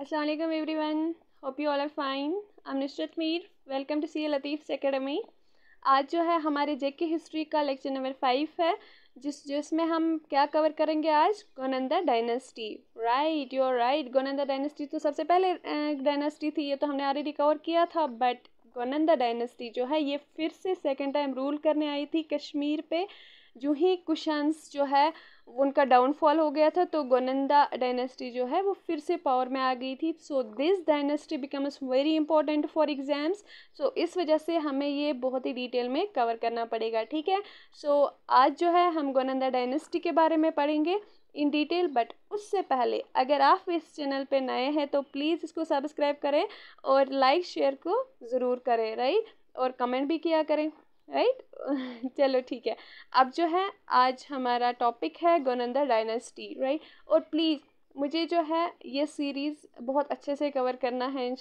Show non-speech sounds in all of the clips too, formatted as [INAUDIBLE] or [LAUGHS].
Aslam every one hope you all are fine I'm am Mir welcome to C Latif academy आज जो है हमारे जे K history का लेक्चर नंबर फाइव है जिस जिसमें हम क्या कवर करेंगे आज Gonanda dynasty right your right Gonanda dynasty तो सबसे पहले डायनेस्टी थी ये तो हमने ऑलरेडी कवर किया था बट गोनंदा डायनेस्टी जो है ये फिर से सेकेंड टाइम रूल करने आई थी कश्मीर पर जो ही कुशंस जो है उनका डाउनफॉल हो गया था तो गोनंदा डायनेस्टी जो है वो फिर से पावर में आ गई थी so this dynasty becomes very important for exams so इस वजह से हमें ये बहुत ही डिटेल में कवर करना पड़ेगा ठीक है सो so, आज जो है हम गोनंदा डायनेस्टी के बारे में पढ़ेंगे इन डिटेल बट उससे पहले अगर आप इस चैनल पे नए हैं तो प्लीज़ इसको सब्सक्राइब करें और लाइक शेयर को ज़रूर करें राइट और कमेंट भी किया करें राइट [LAUGHS] चलो ठीक है अब जो है आज हमारा टॉपिक है गोनंदा डायनेस्टी राइट और प्लीज़ मुझे जो है ये सीरीज़ बहुत अच्छे से कवर करना है इन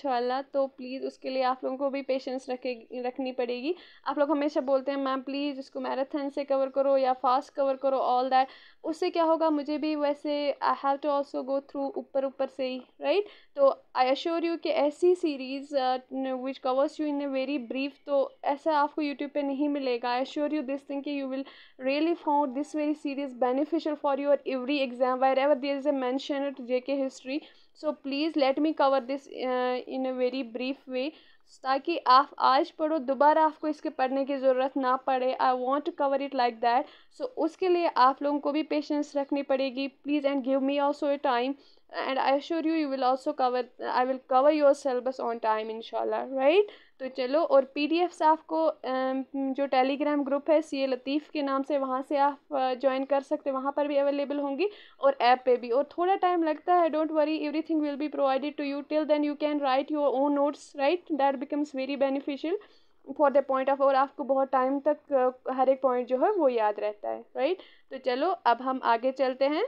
तो प्लीज़ उसके लिए आप लोगों को भी पेशेंस रखे रखनी पड़ेगी आप लोग हमेशा बोलते हैं मैम प्लीज़ इसको मैराथन से कवर करो या फास्ट कवर करो ऑल दैट उससे क्या होगा मुझे भी वैसे I have to also go through ऊपर ऊपर से ही राइट तो आई अश्योर यू कि ऐसी series which covers you in a very brief तो ऐसा आपको यूट्यूब पे नहीं मिलेगा I assure you this thing कि you will really found this very series beneficial for your every exam wherever there is a mention J K history so please let me cover this in a very brief way ताकि आप आज पढ़ो दोबारा आपको इसके पढ़ने की ज़रूरत ना पड़े I want to cover it like that so उसके लिए आप लोगों को भी पेशेंस रखनी पड़ेगी please and give me also a time I i you you will also cover I will cover your your on time in शाला right तो चलो और पी डी एफ्स आपको um, जो टेलीग्राम ग्रुप है सी ए लतीफ़ के नाम से वहाँ से आप ज्वाइन uh, कर सकते वहाँ पर भी अवेलेबल होंगी और ऐप पे भी और थोड़ा टाइम लगता है don't worry every thing will be provided to you till then you can write your own notes right that becomes very beneficial for the point of और आपको बहुत टाइम तक uh, हर एक पॉइंट जो है वो याद रहता है राइट तो चलो अब हम आगे चलते हैं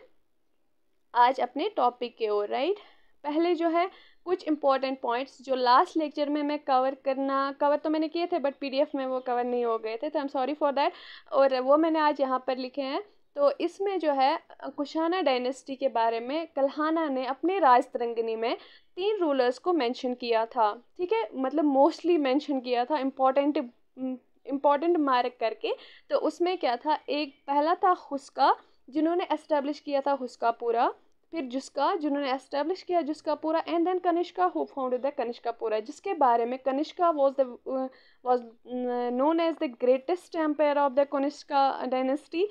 आज अपने टॉपिक के ओर राइट पहले जो है कुछ इम्पॉर्टेंट पॉइंट्स जो लास्ट लेक्चर में मैं कवर करना कवर तो मैंने किए थे बट पीडीएफ में वो कवर नहीं हो गए थे तो I am sorry for that और वो मैंने आज यहाँ पर लिखे हैं तो इसमें जो है कुशाना डायनेस्टी के बारे में कल्हाना ने अपने राज तरंगनी में तीन रूलर्स को मेंशन किया था ठीक है मतलब मोस्टली मेंशन किया था इम्पोर्टेंट इम्पॉर्टेंट मार्क करके तो उसमें क्या था एक पहला था खुशका जिन्होंने एस्टेब्लिश किया था हुस्का पूरा फिर जिसका जिन्होंने एस्टेब्लिश किया जिसका पूरा and then Kanishka who founded the Kanishkapura जिसके बारे में Kanishka was the was known as the greatest empire of the Kanishka dynasty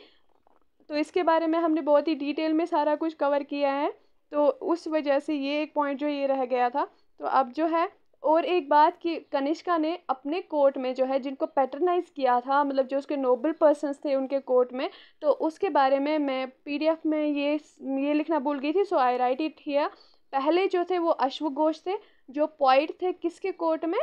तो इसके बारे में हमने बहुत ही डिटेल में सारा कुछ कवर किया है तो उस वजह से ये एक पॉइंट जो ये रह गया था तो अब जो है और एक बात कि कनिष्का ने अपने कोर्ट में जो है जिनको पैटर्नाइज किया था मतलब जो उसके नोबल पर्सनस थे उनके कोर्ट में तो उसके बारे में मैं पीडीएफ में ये ये लिखना भूल गई थी so I write it here पहले जो थे वो अश्वघोष थे जो पॉइट थे किसके कोर्ट में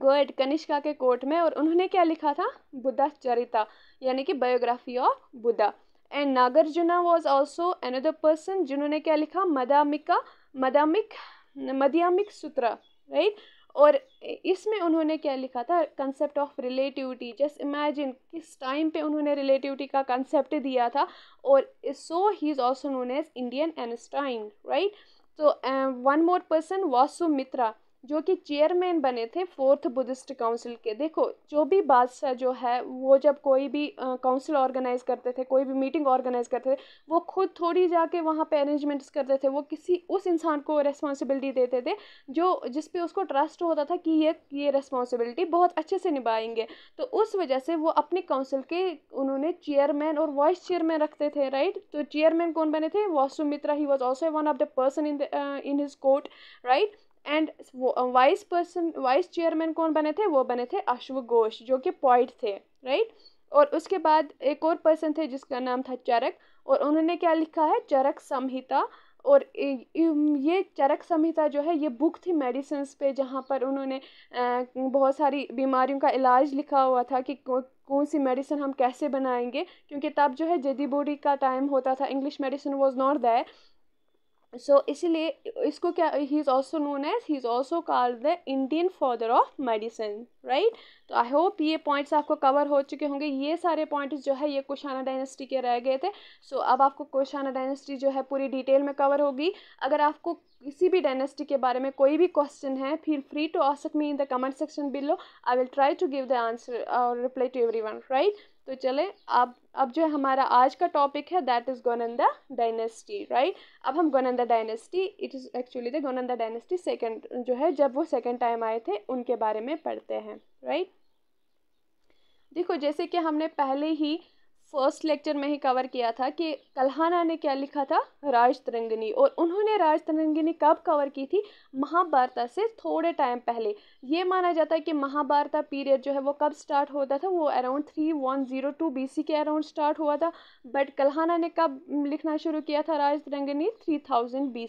गोएड कनिष्का के कोर्ट में और उन्होंने क्या लिखा था बुद्धा चरिता यानी कि biography of Buddha and Nagarjuna was also another person जिन्होंने क्या लिखा मदामिका मदामिक मध्यामिक सूत्र राइट और इसमें उन्होंने क्या लिखा था concept of relativity just imagine किस टाइम पे उन्होंने रिलेटिविटी का कंसेप्ट दिया था और so he is also known as Indian Einstein right तो one more person Vasumitra जो कि चेयरमैन बने थे फोर्थ बुद्धिस्ट काउंसिल के देखो जो भी बादशाह जो है वो जब कोई भी काउंसिल ऑर्गेनाइज करते थे कोई भी मीटिंग ऑर्गेनाइज करते थे वो खुद थोड़ी जाके वहाँ पे अरेंजमेंट्स करते थे वो किसी उस इंसान को रेस्पॉन्सिबिलिटी देते थे जो जिस पे उसको ट्रस्ट होता था कि ये ये रेस्पॉन्सिबिलिटी बहुत अच्छे से निभाएंगे तो उस वजह से वो अपने काउंसिल के उन्होंने चेयरमैन और वाइस चेयरमैन रखते थे राइट तो चेयरमैन कौन बने थे Vasumitra he was also one of the person in in his court right and vice person vice chairman कौन बने थे वो बने थे अश्व घोष जो कि पॉइंट थे राइट और उसके बाद एक और पर्सन थे जिसका नाम था चरक और उन्होंने क्या लिखा है चरक संहिता और ये चरक संहिता जो है ये बुक थी मेडिसिन पे जहाँ पर उन्होंने बहुत सारी बीमारियों का इलाज लिखा हुआ था कि कौन सी मेडिसिन हम कैसे बनाएंगे क्योंकि तब जो है जदी बोडी का टाइम होता था English medicine was not there so इसीलिए इसको क्या he is also known as he is also called the Indian father of medicine right तो आई होप ये पॉइंट्स आपको कवर हो चुके होंगे ये सारे पॉइंट्स जो है ये कुशाना डायनेस्टी के रह गए थे सो so, अब आपको कुशाना डायनेस्टी जो है पूरी डिटेल में कवर होगी अगर आपको किसी भी डायनेस्टी के बारे में कोई भी क्वेश्चन है feel free to ask me in the comment section below I will try to give the answer और reply to every one right तो चले अब अब जो है हमारा आज का टॉपिक है that is Gonanda dynasty right अब हम Gonanda dynasty it is actually the Gonanda dynasty second जो है जब वो सेकंड टाइम आए थे उनके बारे में पढ़ते हैं राइट right? देखो जैसे कि हमने पहले ही फर्स्ट लेक्चर में ही कवर किया था कि कल्हाना ने क्या लिखा था राज तरंगनी और उन्होंने राज तरंगनी कब कवर की थी महाभारत से थोड़े टाइम पहले ये माना जाता है कि महाभारत पीरियड जो है वो कब स्टार्ट होता था वो around three one zero two B के अराउंड स्टार्ट हुआ था बट कल्हाना ने कब लिखना शुरू किया था Rajatarangini three thousand B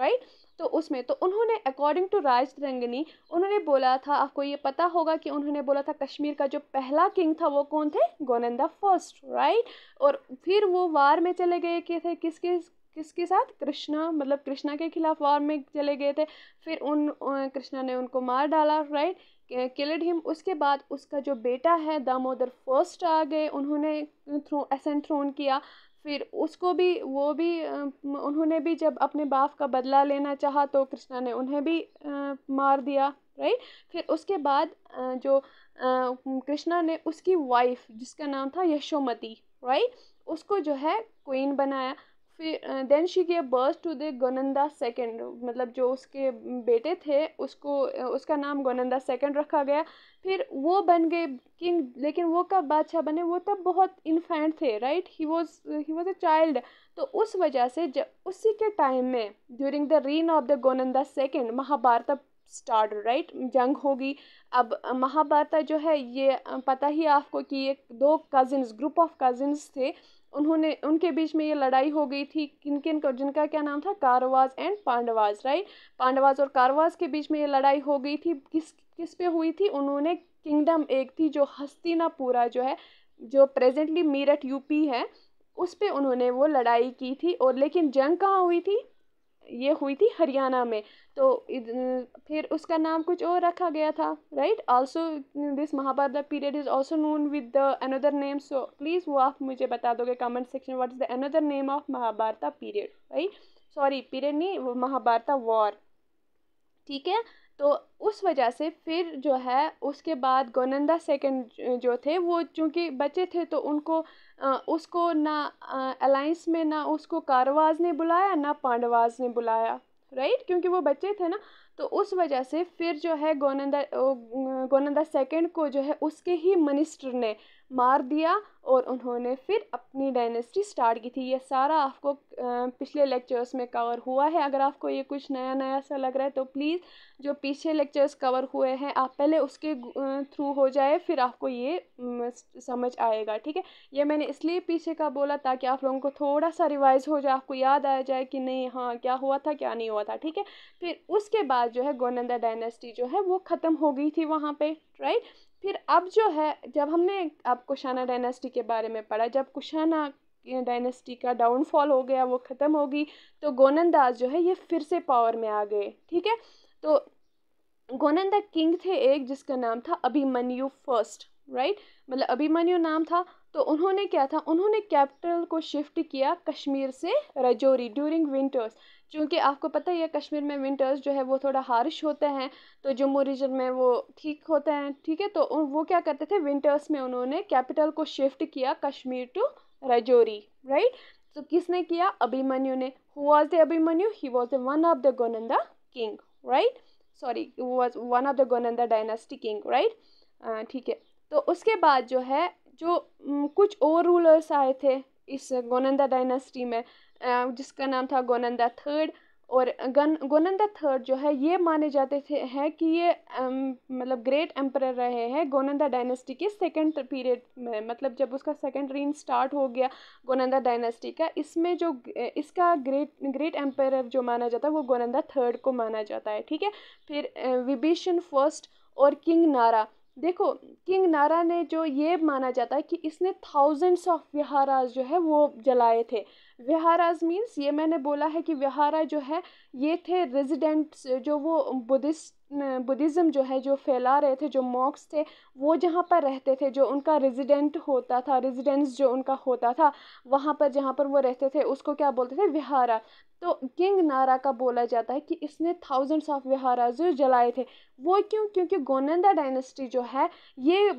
right तो उसमें तो उन्होंने अकॉर्डिंग टू राज रंगनी उन्होंने बोला था आपको ये पता होगा कि उन्होंने बोला था कश्मीर का जो पहला किंग था वो कौन थे गोनंदा फर्स्ट राइट और फिर वो वार में चले गए किए थे किस किस किसके साथ कृष्णा मतलब कृष्णा के खिलाफ वार में चले गए थे फिर उन कृष्णा ने उनको मार डाला राइट किलड हिम उसके बाद उसका जो बेटा है दामोदर फर्स्ट आ गए उन्होंने थ्रो एसेंट थ्रोन किया फिर उसको भी वो भी उन्होंने भी जब अपने बाप का बदला लेना चाहा तो कृष्णा ने उन्हें भी मार दिया राइट फिर उसके बाद जो कृष्णा ने उसकी वाइफ जिसका नाम था यशोमती राइट उसको जो है क्वीन बनाया फिर then she gave birth to the Gonanda second मतलब जो उसके बेटे थे उसको उसका नाम गोनंदा सेकंड रखा गया फिर वो बन गए किंग लेकिन वो कब बादशाह बने वो तब बहुत इन्फेंट थे right he was he was a child तो उस वजह से जब उसी के टाइम में during the reign of the Gonanda second Mahabharata start right जंग होगी अब महाभारत जो है ये पता ही आपको कि ये दो कजिन्स ग्रुप ऑफ कजिन्स थे उन्होंने उनके बीच में ये लड़ाई हो गई थी किन किन को जिनका क्या नाम था कारवाज एंड पांडवाज राइट पांडवाज और कारवाज के बीच में ये लड़ाई हो गई थी किस किस पे हुई थी उन्होंने किंगडम एक थी जो हस्तिनापुरा जो है जो प्रेजेंटली मेरठ यूपी है उस पर उन्होंने वो लड़ाई की थी और लेकिन जंग कहाँ हुई थी ये हुई थी हरियाणा में तो फिर उसका नाम कुछ और रखा गया था right also this Mahabharata period is also known with the another name so please वो आप मुझे बता दोगे comment section what is the another name of Mahabharata period right sorry period नहीं महाभारत वॉर ठीक है तो उस वजह से फिर जो है उसके बाद गोनंदा सेकंड जो थे वो चूँकि बच्चे थे तो उनको उसको ना अलाइंस में ना उसको कारवाज ने बुलाया ना पांडवाज ने बुलाया राइट क्योंकि वो बच्चे थे ना तो उस वजह से फिर जो है गोनंदा गोनंदा सेकंड को जो है उसके ही मिनिस्टर ने मार दिया और उन्होंने फिर अपनी डायनेस्टी स्टार्ट की थी ये सारा आपको पिछले लेक्चर्स में कवर हुआ है अगर आपको ये कुछ नया नया सा लग रहा है तो प्लीज़ जो पीछे लेक्चर्स कवर हुए हैं आप पहले उसके थ्रू हो जाए फिर आपको ये समझ आएगा ठीक है ये मैंने इसलिए पीछे का बोला ताकि आप लोगों को थोड़ा सा रिवाइज हो जाए आपको याद आ जाए कि नहीं हाँ क्या हुआ था क्या नहीं हुआ था ठीक है फिर उसके बाद जो है गोनंदा डायनेस्टी जो है वो ख़त्म हो गई थी वहाँ पर राइट फिर अब जो है जब हमने अब कुशाना डायनेस्टी के बारे में पढ़ा जब कुशाना डायनेस्टी का डाउनफॉल हो गया वो ख़त्म हो गई तो गोनंदाज जो है ये फिर से पावर में आ गए ठीक है तो गोनंदा किंग थे एक जिसका नाम था अभिमन्यु फर्स्ट राइट मतलब अभिमन्यु नाम था तो उन्होंने क्या था उन्होंने कैपिटल को शिफ्ट किया कश्मीर से रजौरी ड्यूरिंग विंटर्स चूँकि आपको पता ही है कश्मीर में विंटर्स जो है वो थोड़ा हारिश होते हैं तो जम्मू रीजन में वो ठीक होते हैं ठीक है तो वो क्या करते थे विंटर्स में उन्होंने कैपिटल को शिफ्ट किया कश्मीर टू राजौरी राइट तो किसने किया अभिमन्यु ने who was the Abhimanyu he was the one of the Gonanda king right sorry was one of the Gonanda dynasty king right ठीक है तो उसके बाद जो है जो कुछ और रूलर्स आए थे इस गोनंदा डायनेस्टी में जिसका नाम था गोनंदा थर्ड और गन गोनंदा थर्ड जो है ये माने जाते थे हैं कि ये मतलब ग्रेट एम्पर रहे हैं गोनंदा डायनेस्टी के सेकेंड पीरियड में मतलब जब उसका सेकेंड रीन स्टार्ट हो गया गोनंदा डायनेस्टी का इसमें जो इसका ग्रेट ग्रेट एम्पर जो माना जाता है वो गोनंदा थर्ड को माना जाता है ठीक है फिर विभीषण फर्स्ट और किंग नारा देखो किंग नारा ने जो ये माना जाता है कि इसने थाउजेंड्स ऑफ विहाराज जो है वो जलाए थे विहाराज मीन्स ये मैंने बोला है कि विहारा जो है ये थे रेजिडेंट्स जो वो बुद्धिस्ट बुद्धिज़्म जो है जो फैला रहे थे जो मॉक्स थे वो जहाँ पर रहते थे जो उनका रेजिडेंट होता था रेजिडेंस जो उनका होता था वहाँ पर जहाँ पर वो रहते थे उसको क्या बोलते थे विहारा तो किंग नारा का बोला जाता है कि इसने थाउजेंड्स ऑफ विहाराज जो जलाए थे वो क्यों क्योंकि गोनंदा डायनेस्टी जो है ये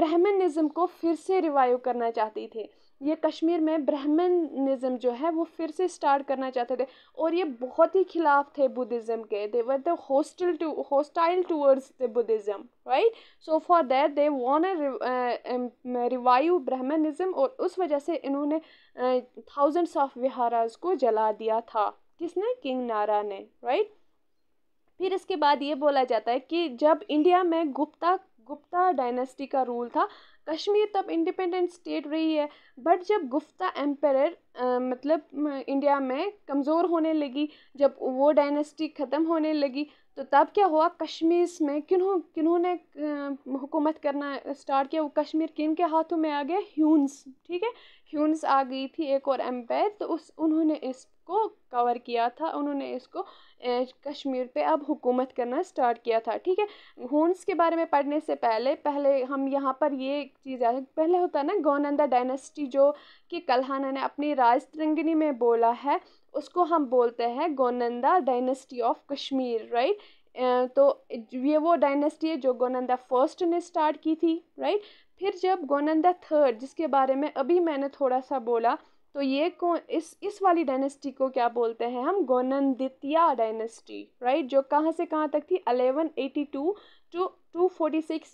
ब्राह्मणिज़म को फिर से रिवाइव करना चाहती थी ये कश्मीर में ब्राह्मणिज़म जो है वो फिर से स्टार्ट करना चाहते थे और ये बहुत ही खिलाफ थे बुद्धिज़्म के they were the hostel to hostile towards the Buddhism right so for that they want revive Brahmanism और उस वजह से इन्होंने थाउजेंड्स ऑफ विहाराज को जला दिया था किसने किंग नारा ने राइट right? फिर इसके बाद ये बोला जाता है कि जब इंडिया में गुप्ता गुप्ता डायनेस्टी का रूल था कश्मीर तब इंडिपेंडेंट स्टेट रही है बट जब गुफ्ता एम्पर मतलब इंडिया में कमज़ोर होने लगी जब वो डायनेस्टी ख़त्म होने लगी तो तब क्या हुआ कश्मीर में किन्हों किन्होंने हुकूमत करना स्टार्ट किया वो कश्मीर किन के हाथों में आ गया ह्यून्स ठीक है ह्यून्स आ गई थी एक और एम्पायर तो उस उन्होंने इस को कवर किया था उन्होंने इसको कश्मीर पे अब हुकूमत करना स्टार्ट किया था ठीक है हूंस के बारे में पढ़ने से पहले पहले हम यहाँ पर ये चीज़ आ पहले होता ना गौनंदा डायनेस्टी जो कि कल्हाना ने अपनी राज तिरंगिनी में बोला है उसको हम बोलते हैं Gonanda dynasty of Kashmir right तो ये वो डायनेस्टी है जो गोनंदा फर्स्ट ने स्टार्ट की थी राइट फिर जब गोनंदा थर्ड जिसके बारे में अभी मैंने थोड़ा सा बोला तो ये को इस इस वाली डायनेस्टी को क्या बोलते हैं हम गोनंदितिया डायनेस्टी राइट जो कहाँ से कहाँ तक थी 1182 टू टू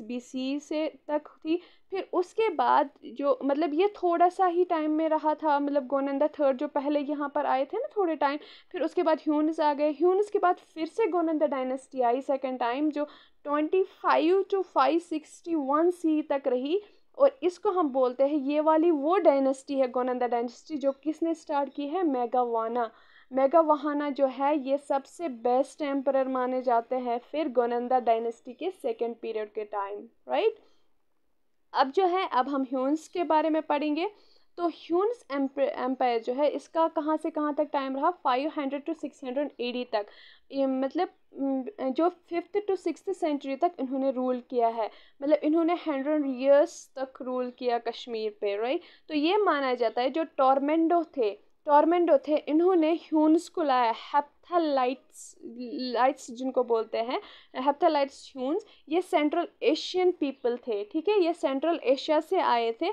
बी सी से तक थी फिर उसके बाद जो मतलब ये थोड़ा सा ही टाइम में रहा था मतलब गोनंदा थर्ड जो पहले यहाँ पर आए थे ना थोड़े टाइम फिर उसके बाद ह्यूनस आ गए ह्यूनस के बाद फिर से गोनंदा डायनेस्टी आई सेकेंड टाइम जो twenty five to five sixty one C तक रही और इसको हम बोलते हैं ये वाली वो डायनेस्टी है गोनंदा डायनेस्टी जो किसने स्टार्ट की है मेगावाना मेगावाना जो है ये सबसे बेस्ट एम्पर माने जाते हैं फिर गोनंदा डायनेस्टी के सेकेंड पीरियड के टाइम राइट अब जो है अब हम ह्यूंस के बारे में पढ़ेंगे तो ह्यून्स एम्पायर जो है इसका कहाँ से कहाँ तक टाइम रहा five hundred to six hundred AD तक मतलब जो फिफ्थ टू सिक्स सेंचुरी तक इन्होंने रूल किया है मतलब इन्होंने हंड्रेड ईयर्स तक रूल किया कश्मीर पे राइट तो ये माना जाता है जो टॉर्मेंडो थे टॉर्मेंडो थे इन्होंने ह्यून्स को लाया हैप्थालाइट्स लाइट्स जिनको बोलते हैं हैप्थालाइट्स ह्यून्स ये सेंट्रल एशियन पीपल थे ठीक है ये सेंट्रल एशिया से आए थे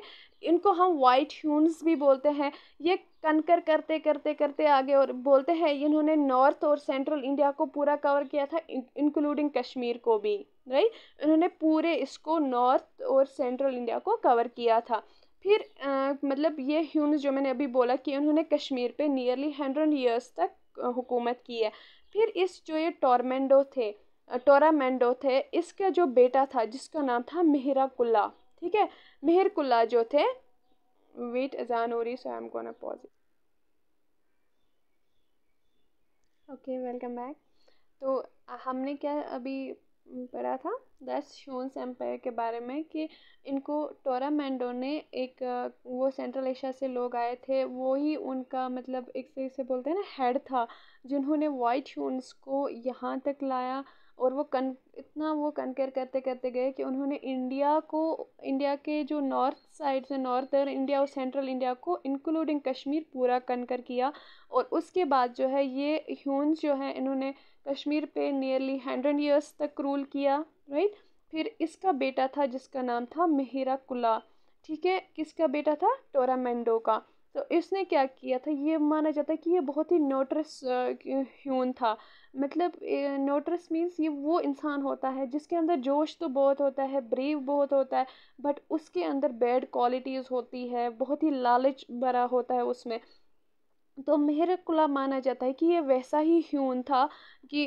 इनको हम वाइट ह्यून्स भी बोलते हैं ये कनकर करते करते करते आगे और बोलते हैं इन्होंने नॉर्थ और सेंट्रल इंडिया को पूरा कवर किया था इंक्लूडिंग कश्मीर को भी राइट इन्होंने पूरे इसको नॉर्थ और सेंट्रल इंडिया को कवर किया था फिर आ, मतलब ये ह्यून जो मैंने अभी बोला कि उन्होंने कश्मीर पे नियरली हंड्रेड ईयर्स तक हुकूमत की है फिर इस जो ये टॉर्मेंडो थे टोरामेंडो थे इसका जो बेटा था जिसका नाम था मेहरा कुल्ला ठीक है मेहर कुल्ला जो थे वेट अजान हो रही so I am gonna pause okay welcome back तो हमने क्या अभी पढ़ा था दस शोन्स एम्पायर के बारे में कि इनको टोरा मैंडो ने एक वो सेंट्रल एशिया से लोग आए थे वो ही उनका मतलब एक से से बोलते हैं ना हेड था जिन्होंने वाइट शोन्स को यहाँ तक लाया और वो कन इतना वो कनकेयर करते करते गए कि उन्होंने इंडिया को इंडिया के जो नॉर्थ साइड से नॉर्थर्न इंडिया और सेंट्रल इंडिया को इंक्लूडिंग कश्मीर पूरा कनकर किया और उसके बाद जो है ये ह्यून्स जो है इन्होंने कश्मीर पे नियरली हंड्रेड ईयर्स तक रूल किया राइट फिर इसका बेटा था जिसका नाम था मेहरा कुला ठीक है किसका बेटा था टोरामेंडो का तो इसने क्या किया था ये माना जाता है कि ये बहुत ही नोटरस ह्यून था मतलब नोटरस मीन्स ये वो इंसान होता है जिसके अंदर जोश तो बहुत होता है ब्रेव बहुत होता है बट उसके अंदर बैड क्वालिटीज़ होती है बहुत ही लालच भरा होता है उसमें तो मेहर कुला माना जाता है कि ये वैसा ही ह्यून था कि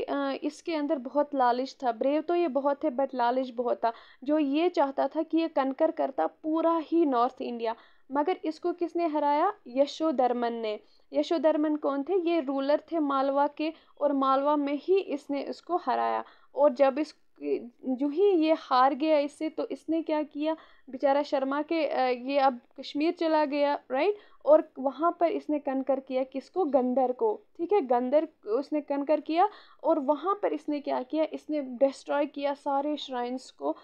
इसके अंदर बहुत लालच था ब्रेव तो ये बहुत है बट लालच बहुत था जो ये चाहता था कि ये कनकर करता पूरा ही नॉर्थ इंडिया मगर इसको किसने हराया यशोधर्मन ने यशोधर्मन कौन थे ये रूलर थे मालवा के और मालवा में ही इसने इसको हराया और जब इस जो ही ये हार गया इससे तो इसने क्या किया बेचारा शर्मा के ये अब कश्मीर चला गया राइट और वहाँ पर इसने कनकर किया किसको गंदर को ठीक है गंदर उसने कनकर किया और वहाँ पर इसने क्या किया इसने डिस्ट्रॉय किया सारे श्राइन्स को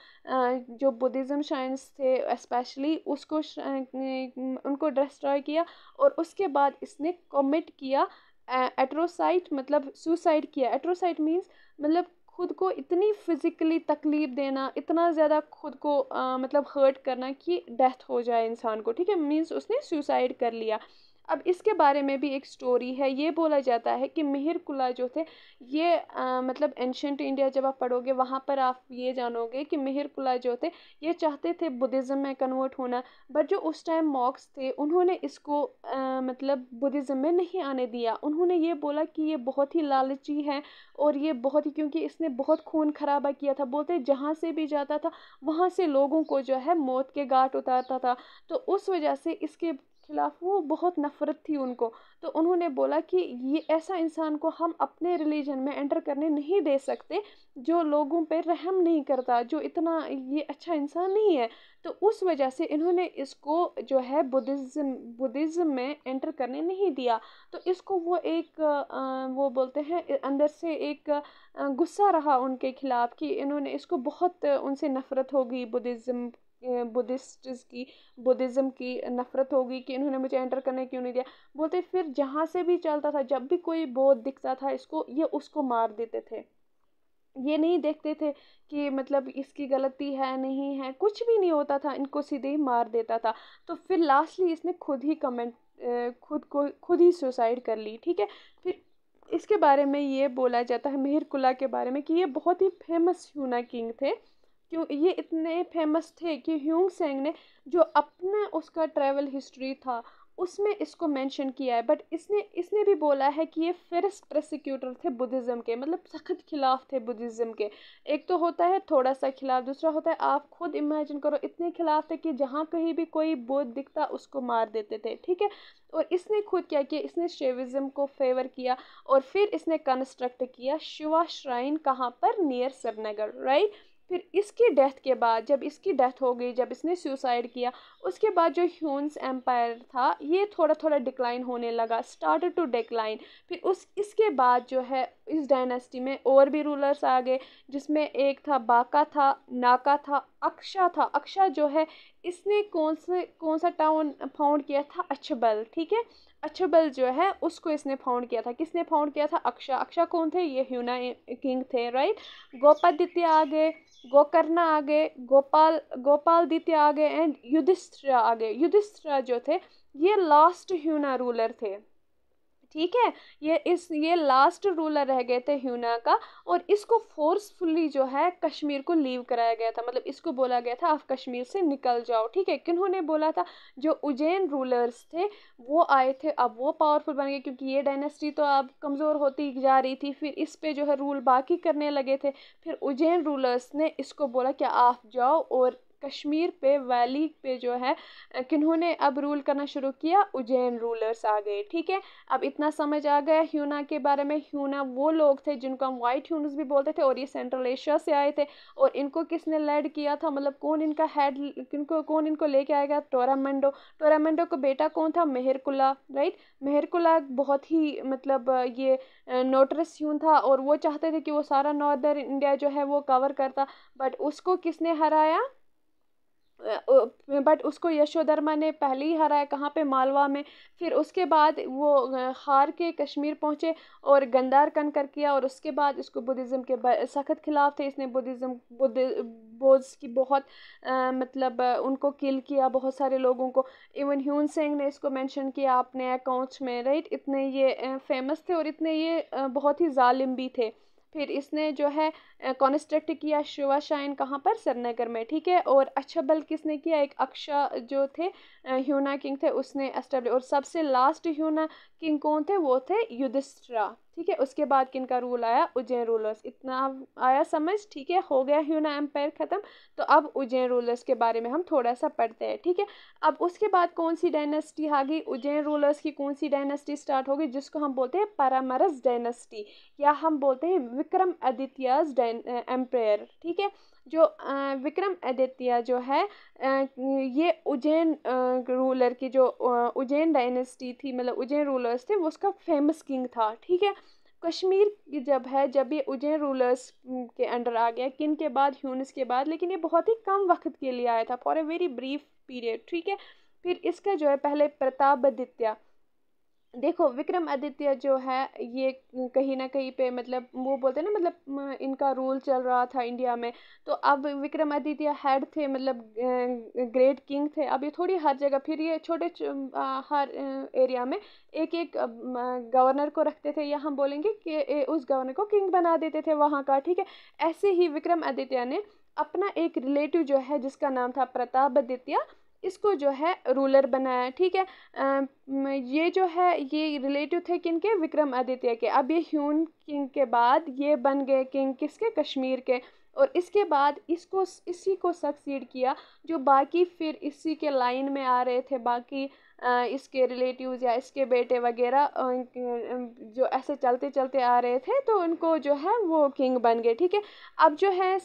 जो बुद्धिज़्म श्राइन्स थे स्पेशली उसको उनको डिस्ट्रॉय किया और उसके बाद इसने कमिट किया एट्रोसाइट मतलब सुसाइड किया एट्रोसाइट मीन्स मतलब खुद को इतनी फिज़िकली तकलीफ़ देना इतना ज़्यादा खुद को आ, मतलब हर्ट करना कि डेथ हो जाए इंसान को ठीक है मीन्स उसने सुसाइड कर लिया अब इसके बारे में भी एक स्टोरी है ये बोला जाता है कि मिहिर कुला जो थे ये आ, मतलब एंशंट इंडिया जब आप पढ़ोगे वहाँ पर आप ये जानोगे कि मिहिर कुला जो थे ये चाहते थे बुद्धिज़्म में कन्वर्ट होना बट जो उस टाइम मॉक्स थे उन्होंने इसको आ, मतलब बुद्धिज़्म में नहीं आने दिया उन्होंने ये बोला कि ये बहुत ही लालची है और ये बहुत ही क्योंकि इसने बहुत खून खराबा किया था बोलते जहाँ से भी जाता था वहाँ से लोगों को जो है मौत के घाट उतारता था तो उस वजह से इसके खिलाफ वो बहुत नफ़रत थी उनको तो उन्होंने बोला कि ये ऐसा इंसान को हम अपने रिलीजन में एंटर करने नहीं दे सकते जो लोगों पर रहम नहीं करता जो इतना ये अच्छा इंसान नहीं है तो उस वजह से इन्होंने इसको जो है बुद्धिज़्म बुद्धिज़्म में एंटर करने नहीं दिया तो इसको वो एक वो बोलते हैं अंदर से एक गुस्सा रहा उनके खिलाफ़ कि इन्होंने इसको बहुत उनसे नफ़रत हो गई बुद्धिज़्म बुद्धिस्ट्स की बुद्धिज़्म की नफ़रत होगी कि इन्होंने मुझे एंटर करने क्यों नहीं दिया बोलते फिर जहाँ से भी चलता था जब भी कोई बौद्ध दिखता था इसको ये उसको मार देते थे ये नहीं देखते थे कि मतलब इसकी गलती है नहीं है कुछ भी नहीं होता था इनको सीधे ही मार देता था तो फिर लास्टली इसने खुद ही कमेंट खुद को खुद ही सुसाइड कर ली ठीक है फिर इसके बारे में ये बोला जाता है मेहर कुला के बारे में कि ये बहुत ही फेमस ह्यूना किंग थे क्यों ये इतने फेमस थे कि ह्यूंग सेंग ने जो अपना उसका ट्रैवल हिस्ट्री था उसमें इसको मेंशन किया है बट इसने इसने भी बोला है कि ये फेरस प्रोसिक्यूटर थे बुद्धिज़्म के मतलब सख्त खिलाफ थे बुद्धिज़्म के एक तो होता है थोड़ा सा खिलाफ दूसरा होता है आप खुद इमेजिन करो इतने खिलाफ थे कि जहाँ कहीं भी कोई बुद्ध दिखता उसको मार देते थे ठीक है और इसने खुद क्या किया इसने शेविज़म को फेवर किया और फिर इसने कंस्ट्रक्ट किया शिवा श्राइन कहाँ पर नियर सरनगर राइट फिर इसकी डेथ के बाद जब इसकी डेथ हो गई जब इसने सुसाइड किया उसके बाद जो ह्यून्स एम्पायर था ये थोड़ा थोड़ा डिक्लाइन होने लगा स्टार्ट टू डिक्लाइन फिर उस इसके बाद जो है इस डायनेस्टी में और भी रूलर्स आ गए जिसमें एक था बाका था नाका था अक्षा था अक्षा जो है इसने कौन से कौन सा टाउन फाउंड किया था अच्छबल ठीक है अच्छबल जो है उसको इसने फाउंड किया था किसने फाउंड किया था अक्षा अक्षा कौन थे ये ह्यूना किंग थे राइट गोपादित्य आ गए गोकर्णा आ गए गोपाल गोपाल आ गए एंड युधिष्ठिरा आ गए युधिष्ठिरा जो थे ये लास्ट ह्यूना रूलर थे ठीक है ये इस ये लास्ट रूलर रह गए थे ह्यूना का और इसको फोर्सफुली जो है कश्मीर को लीव कराया गया था मतलब इसको बोला गया था आप कश्मीर से निकल जाओ ठीक है किन्होंने बोला था जो उज्जैन रूलर्स थे वो आए थे अब वो पावरफुल बन गए क्योंकि ये डायनेस्टी तो अब कमज़ोर होती जा रही थी फिर इस पर जो है रूल बाकी करने लगे थे फिर उज्जैन रूलर्स ने इसको बोला कि आप जाओ और कश्मीर पे वैली पे जो है किन्होंने अब रूल करना शुरू किया उज्जैन रूलर्स आ गए ठीक है अब इतना समझ आ गया ह्यूना के बारे में ह्यूना वो लोग थे जिनको हम वाइट ह्यूनस भी बोलते थे और ये सेंट्रल एशिया से आए थे और इनको किसने लेड किया था मतलब कौन इनका हेड किनको कौन इनको लेके आएगा टोरामेंडो टोरामेंडो का बेटा कौन था मेहरकुला राइट मेहरकुला बहुत ही मतलब ये नोटरस ह्यून था और वो चाहते थे कि वो सारा नॉर्दर्न इंडिया जो है वो कवर करता बट उसको किसने हराया बट उसको यशोधर्मा ने पहले ही हराया कहाँ पे मालवा में फिर उसके बाद वो हार के कश्मीर पहुँचे और गंदार कनकर किया और उसके बाद इसको बुद्धिज़्म के सख्त खिलाफ थे इसने बुद्धिज़्म बुद्ध बोझ की बहुत आ, मतलब उनको किल किया बहुत सारे लोगों को इवन ह्यून सिंह ने इसको मेंशन किया अपने अकाउंट्स में राइट इतने ये फेमस थे और इतने ये बहुत ही ालिम भी थे फिर इसने जो है कॉन्स्ट्रक्ट किया शिवा शाइन कहाँ पर सरनगर में ठीक है और अच्छा बल किसने किया एक अक्षा जो थे ह्यूना किंग थे उसने एस्टेब्लिश और सबसे लास्ट ह्यूना किंग कौन थे वो थे युधिष्ठरा ठीक है उसके बाद किन का रूल आया उज्जैन रूलर्स इतना आया समझ ठीक है हो गया ह्यूना एम्पायर ख़त्म तो अब उज्जैन रूलर्स के बारे में हम थोड़ा सा पढ़ते हैं ठीक है अब उसके बाद कौन सी डायनेस्टी आ गई उज्जैन रूलर्स की कौन सी डायनेस्टी स्टार्ट होगी जिसको हम बोलते हैं परामरस डायनेस्टी या हम बोलते हैं विक्रम आदित्यास एम्पायर ठीक है जो विक्रम आदित्य जो है ये उज्जैन रूलर की जो उज्जैन डायनेस्टी थी मतलब उज्जैन रूलर्स थे वो उसका फेमस किंग था ठीक है कश्मीर जब है जब ये उज्जैन रूलर्स के अंडर आ गया किन के बाद ह्यूनस के बाद लेकिन ये बहुत ही कम वक्त के लिए आया था for a very brief period ठीक है फिर इसका जो है पहले प्रताप आदित्य देखो विक्रमादित्य जो है ये कहीं ना कहीं पे मतलब वो बोलते हैं ना मतलब इनका रूल चल रहा था इंडिया में तो अब विक्रमादित्य हेड थे मतलब ग्रेट किंग थे अब ये थोड़ी हर जगह फिर ये छोटे हर एरिया में एक एक गवर्नर को रखते थे या हम बोलेंगे कि उस गवर्नर को किंग बना देते थे वहाँ का ठीक है ऐसे ही आदित्य ने अपना एक रिलेटिव जो है जिसका नाम था प्रताप आदित्य इसको जो है रूलर बनाया ठीक है आ, ये जो है ये रिलेटिव थे किन के विक्रम आदित्य के अब ये ह्यून किंग के बाद ये बन गए किंग किसके कश्मीर के और इसके बाद इसको इसी को सक्सीड किया जो बाकी फिर इसी के लाइन में आ रहे थे बाकी आ, इसके रिलेटिव्स या इसके बेटे वगैरह जो ऐसे चलते चलते आ रहे थे तो उनको जो है वो किंग बन गए ठीक है अब जो है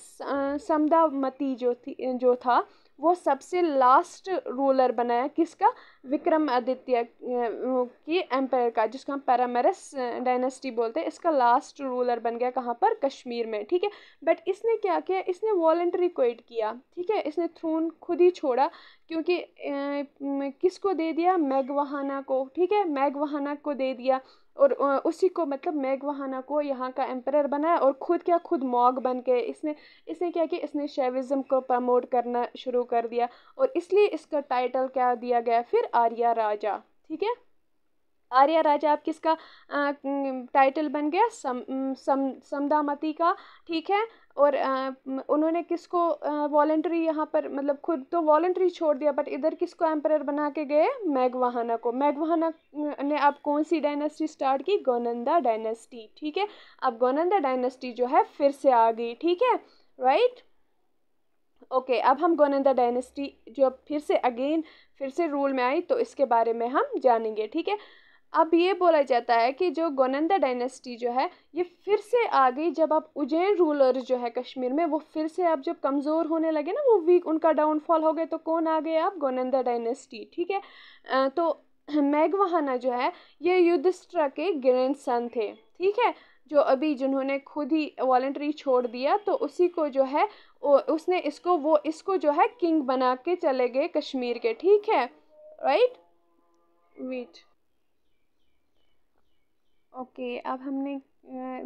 समदावती जो थी जो था वो सबसे लास्ट रूलर बनाया किसका विक्रमादित्य की एम्पायर का जिसको हम पैरामरस डायनेस्टी बोलते हैं इसका लास्ट रूलर बन गया कहाँ पर कश्मीर में ठीक है बट इसने क्या किया इसने वॉल्ट्री क्विट किया ठीक है इसने थ्रून खुद ही छोड़ा क्योंकि किसको दे दिया मैगवाहाना को ठीक है मैगवाहाना को दे दिया और उसी को मतलब मैगवाहाना को यहाँ का एम्पर बनाया और ख़ुद क्या खुद मॉग बन के इसने इसने क्या कि इसने शेविज़म को प्रमोट करना शुरू कर दिया और इसलिए इसका टाइटल क्या दिया गया फिर आर्या राजा ठीक है आर्या राजा आप किसका टाइटल बन गया सम, सम समदामती का ठीक है और उन्होंने किसको वॉल्ट्री यहाँ पर मतलब खुद तो वॉलेंट्री छोड़ दिया बट इधर किसको एम्पर बना के गए मैगवाहाना को मैगवाहाना ने अब कौन सी डायनेस्टी स्टार्ट की गोनंदा डायनेस्टी ठीक है अब गोनंदा डायनेस्टी जो है फिर से आ गई ठीक है राइट ओके अब हम गोनंदा डायनेस्टी जो फिर से अगेन फिर से रूल में आई तो इसके बारे में हम जानेंगे ठीक है अब ये बोला जाता है कि जो गोनंदा डायनेस्टी जो है ये फिर से आ गई जब आप उज्जैन रूलर जो है कश्मीर में वो फिर से अब जब कमज़ोर होने लगे ना वो वीक उनका डाउनफॉल हो गए तो कौन आ गए आप गोनंदा डायनेस्टी ठीक है तो [CLEARS THROAT] मैगवाहाना जो है ये युद्धस्ट्रा के ग्रैंड सन थे ठीक है जो अभी जिन्होंने खुद ही वॉल्ट्री छोड़ दिया तो उसी को जो है उसने इसको वो इसको जो है किंग बना के चले गए कश्मीर के ठीक है राइट वीट ओके अब हमने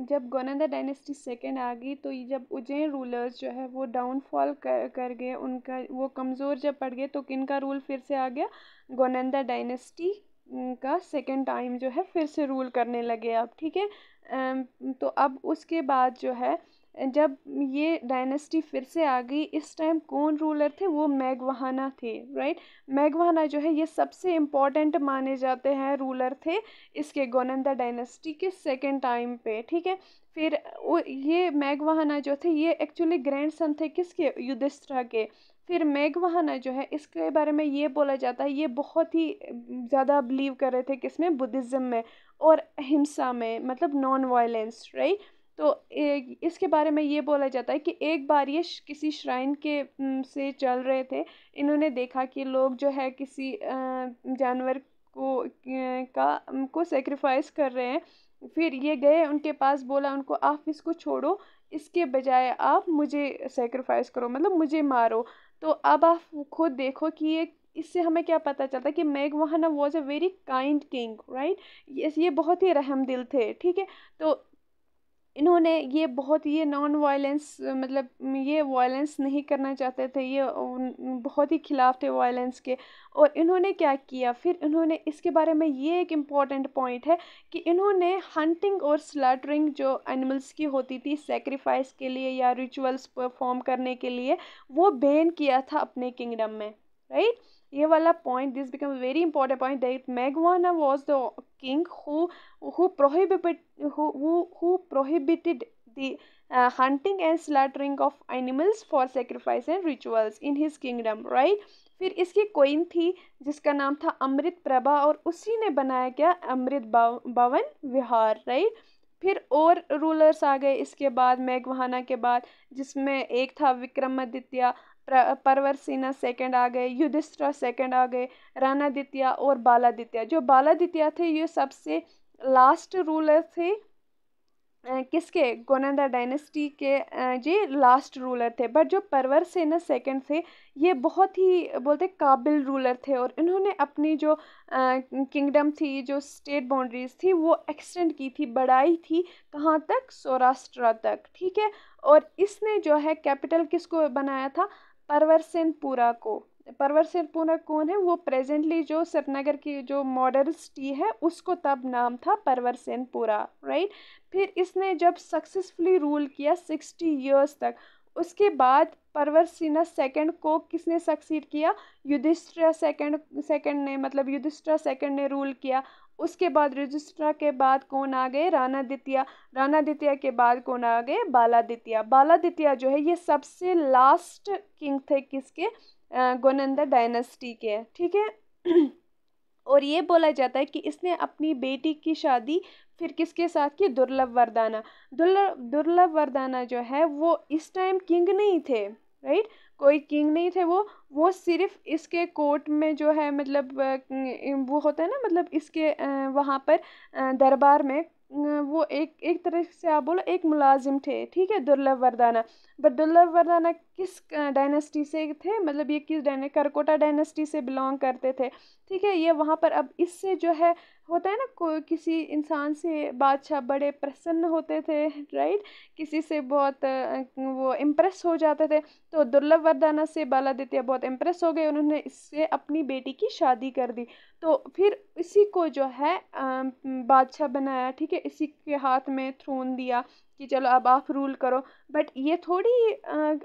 जब गोनंदा डायनेस्टी सेकेंड आ गई तो जब उज्जैन रूलर्स जो है वो डाउनफॉल कर कर गए उनका वो कमज़ोर जब पड़ गए तो किन का रूल फिर से आ गया गोनंदा डायनेस्टी का सेकेंड टाइम जो है फिर से रूल करने लगे अब ठीक है तो अब उसके बाद जो है जब ये डायनेस्टी फिर से आ गई इस टाइम कौन रूलर थे वो मैगवाहाना थे राइट मैगवाहाना जो है ये सबसे इम्पॉर्टेंट माने जाते हैं रूलर थे इसके गोनंदा डायनेस्टी के सेकेंड टाइम पे ठीक है फिर ये मैगवाहाना जो थे ये एक्चुअली ग्रैंड सन थे किसके युधिष्ठरा के फिर मेघवाहना जो है इसके बारे में ये बोला जाता है ये बहुत ही ज़्यादा बिलीव कर रहे थे किस में बुद्धिज़्म में और अहिंसा में मतलब नॉन वायलेंस राइट तो इसके बारे में ये बोला जाता है कि एक बार ये किसी श्राइन के से चल रहे थे इन्होंने देखा कि लोग जो है किसी जानवर को का को सेक्रीफाइस कर रहे हैं फिर ये गए उनके पास बोला उनको आप इसको छोड़ो इसके बजाय आप मुझे सेक्रीफाइस करो मतलब मुझे मारो तो अब आप खुद देखो कि ये इससे हमें क्या पता चलता कि मैग वहाना was a very kind king right ये बहुत ही रहम दिल थे ठीक है तो इन्होंने ये बहुत ये नॉन वायलेंस मतलब ये वायलेंस नहीं करना चाहते थे ये बहुत ही खिलाफ थे वायलेंस के और इन्होंने क्या किया फिर इन्होंने इसके बारे में ये एक इम्पॉर्टेंट पॉइंट है कि इन्होंने हंटिंग और स्लाटरिंग जो एनिमल्स की होती थी सेक्रीफाइस के लिए या रिचुअल्स परफॉर्म करने के लिए वो बैन किया था अपने किंगडम में राइट right? ये वाला point this become very important point that मैगवाना was the king who who prohibited who who, who prohibited the uh, hunting and slaughtering of animals for sacrifice and rituals in his kingdom right फिर इसकी coin थी जिसका नाम था अमृत प्रभा और उसी ने बनाया क्या अमृत भवन विहार राइट फिर और रूलर्स आ गए इसके बाद मैगवाना के बाद जिसमें एक था विक्रमादित्य परवर सिन्हा सेकंड आ गए युधिष्ठिरा सेकंड आ गए रानादित्य और बालादित्य जो बालादित्य थे ये सबसे लास्ट रूलर थे किसके गोनंदा डायनेस्टी के जी लास्ट रूलर थे बट जो परवर सेना सेकंड थे ये बहुत ही बोलते काबिल रूलर थे और इन्होंने अपनी जो किंगडम थी जो स्टेट बाउंड्रीज थी वो एक्सटेंड की थी बढ़ाई थी कहाँ तक सौराष्ट्र तक ठीक है और इसने जो है कैपिटल किसको बनाया था परवर सिंह पूरा को परवर सिंह पूरा कौन है वो प्रेजेंटली जो सतनगर की जो मॉडल सिटी है उसको तब नाम था परवर सिंह पूरा राइट फिर इसने जब सक्सेसफुली रूल किया सिक्सटी ईयर्स तक उसके बाद परवर सिन्हा सेकेंड को किसने सक्सीड किया युधिष्ठिरा सेकंड सेकेंड ने मतलब युधिष्ठिरा सेकंड ने रूल किया उसके बाद रजिस्ट्रा के बाद कौन आ गए राना द्वितीया राना द्वितिया के बाद कौन आ गए बाला द्वितीया बाला जो है ये सबसे लास्ट किंग थे किसके गोनंदा डायनेस्टी के ठीक है [CLEARS THROAT] और ये बोला जाता है कि इसने अपनी बेटी की शादी फिर किसके साथ की दुर्लभ वरदाना दुर्लभ दुर्लभ वरदाना जो है वो इस टाइम किंग नहीं थे राइट कोई किंग नहीं थे वो वो सिर्फ इसके कोर्ट में जो है मतलब वो होता है ना मतलब इसके वहाँ पर दरबार में वो एक एक तरह से आप बोलो एक मुलाजिम थे ठीक है दुर्लभ वरदाना बट दुर्लभ वरदाना किस डायनेस्टी से थे मतलब ये किस डायने करकोटा डायनेस्टी से बिलोंग करते थे ठीक है ये वहाँ पर अब इससे जो है होता है ना कोई किसी इंसान से बादशाह बड़े प्रसन्न होते थे राइट किसी से बहुत वो इम्प्रेस हो जाते थे तो दुर्लभ वरदाना से बालादित्य बहुत इम्प्रेस हो गए उन्होंने इससे अपनी बेटी की शादी कर दी तो फिर इसी को जो है बादशाह बनाया ठीक है इसी के हाथ में थ्रोन दिया कि चलो अब आप रूल करो बट ये थोड़ी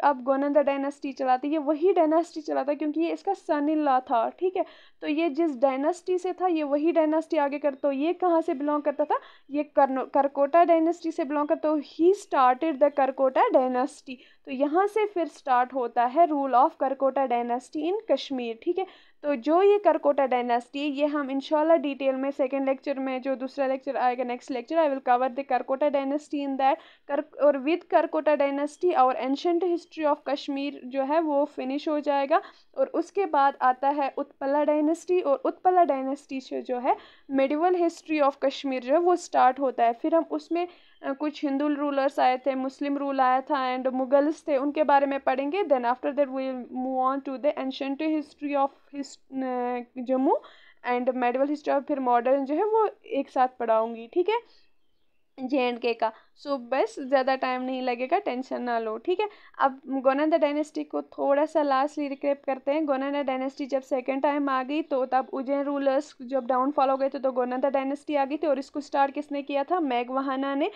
अब गोनंदा डायनेस्टी चलाती ये वही डायनेस्टी चलाता क्योंकि ये इसका सन ला था ठीक है तो ये जिस डायनेस्टी से था ये वही डायनेस्टी आगे कर तो ये कहाँ से बिलोंग करता था ये करकोटा डायनेस्टी से बिलोंग करता तो he started the Karkota dynasty तो यहाँ से फिर स्टार्ट होता है rule of Karkota dynasty in Kashmir ठीक है तो जो ये करकोटा डायनेस्टी है ये हम इनशाला डिटेल में सेकेंड लेक्चर में जो दूसरा लेक्चर आएगा next lecture I will cover the Karkota dynasty in that कर और विद करकोटा डायनेस्टी और एंशंट हिस्ट्री ऑफ कश्मीर जो है वो फिनिश हो जाएगा और उसके बाद आता है उत्पला डायनेस्टी और उत्पला डायनेस्टी से जो है मेडिवल हिस्ट्री ऑफ कश्मीर जो है वो स्टार्ट होता है फिर हम उसमें कुछ हिंदू रूलर्स आए थे मुस्लिम रूल आया था एंड मुगल्स थे उनके बारे में पढ़ेंगे then after that we move on to the ancient history of Jammu and medieval history और फिर मॉडर्न जो है वो एक साथ पढ़ाऊँगी ठीक है जे एंड के का सो बस ज़्यादा टाइम नहीं लगेगा टेंशन ना लो ठीक है अब गोनंदा डायनेस्टी को थोड़ा सा लास्टली रिक्रेप करते हैं गोनंदा डायनेस्टी जब सेकेंड टाइम आ गई तो तब उज्जैन रूलर्स जब डाउनफॉल हो गए थे तो गोनंदा तो डायनेस्टी आ गई थी और इसको स्टार्ट किसने किया था मैगवाहाना ने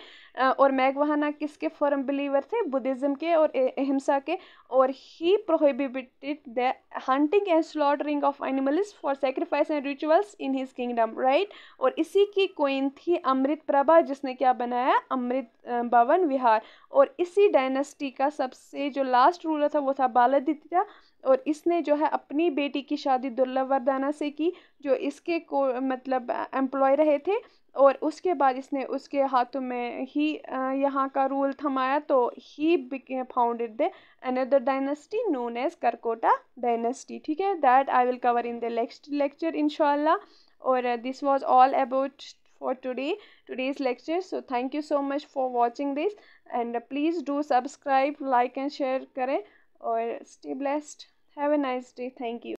और मैगवाहाना किसके फर्म बिलीवर थे बुद्धिज़्म के और अहिंसा के और he prohibited the hunting and slaughtering of animals for sacrifice and rituals in his kingdom right और इसी की कोइन थी अमृत प्रभा जिसने क्या बनाया अमृत भवन विहार और इसी डायनेस्टी का सबसे जो लास्ट रूलर था वो था बालादित्य और इसने जो है अपनी बेटी की शादी दुर्लभ वरदाना से की जो इसके को मतलब एम्प्लॉय रहे थे और उसके बाद इसने उसके हाथों में ही यहाँ का रूल थमाया तो he founded the another dynasty known as Karkota dynasty ठीक है that I will cover in the next lecture इनशाला और this was all about for today today's lecture so thank you so much for watching this and uh, please do subscribe like and share Kare और stay blessed have a nice day thank you